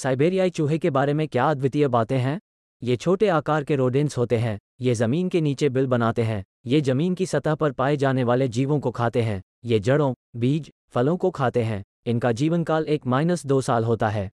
साइबेरियाई चूहे के बारे में क्या अद्वितीय बातें हैं ये छोटे आकार के रोडेंस होते हैं ये जमीन के नीचे बिल बनाते हैं ये जमीन की सतह पर पाए जाने वाले जीवों को खाते हैं ये जड़ों बीज फलों को खाते हैं इनका जीवनकाल एक माइनस दो साल होता है